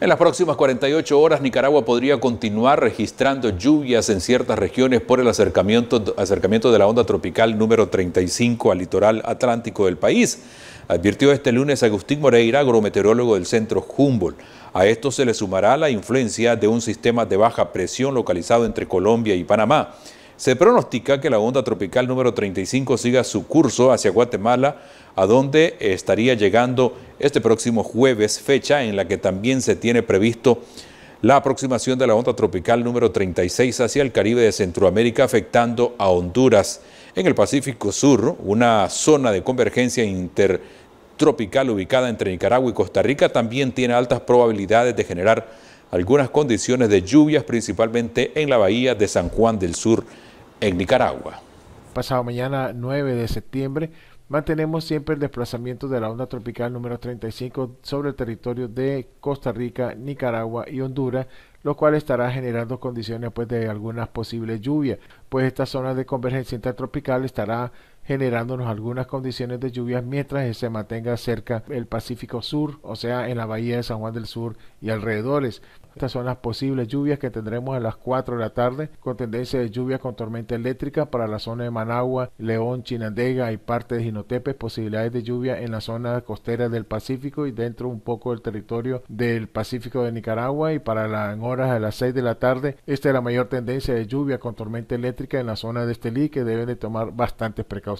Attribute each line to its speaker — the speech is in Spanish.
Speaker 1: En las próximas 48 horas, Nicaragua podría continuar registrando lluvias en ciertas regiones por el acercamiento, acercamiento de la onda tropical número 35 al litoral atlántico del país. Advirtió este lunes Agustín Moreira, agrometeorólogo del centro Humboldt. A esto se le sumará la influencia de un sistema de baja presión localizado entre Colombia y Panamá. Se pronostica que la onda tropical número 35 siga su curso hacia Guatemala, a donde estaría llegando este próximo jueves, fecha en la que también se tiene previsto la aproximación de la onda tropical número 36 hacia el Caribe de Centroamérica, afectando a Honduras. En el Pacífico Sur, una zona de convergencia intertropical ubicada entre Nicaragua y Costa Rica también tiene altas probabilidades de generar algunas condiciones de lluvias, principalmente en la bahía de San Juan del Sur en Nicaragua.
Speaker 2: Pasado mañana 9 de septiembre mantenemos siempre el desplazamiento de la onda tropical número 35 sobre el territorio de Costa Rica, Nicaragua y Honduras, lo cual estará generando condiciones pues, de algunas posibles lluvias, pues esta zona de convergencia intertropical estará generándonos algunas condiciones de lluvias mientras se mantenga cerca el Pacífico Sur, o sea, en la bahía de San Juan del Sur y alrededores. Estas son las posibles lluvias que tendremos a las 4 de la tarde, con tendencia de lluvia con tormenta eléctrica para la zona de Managua, León, Chinandega y parte de Jinotepe, posibilidades de lluvia en la zona costera del Pacífico y dentro un poco del territorio del Pacífico de Nicaragua y para las horas a las 6 de la tarde, esta es la mayor tendencia de lluvia con tormenta eléctrica en la zona de Estelí que deben de tomar bastantes precauciones.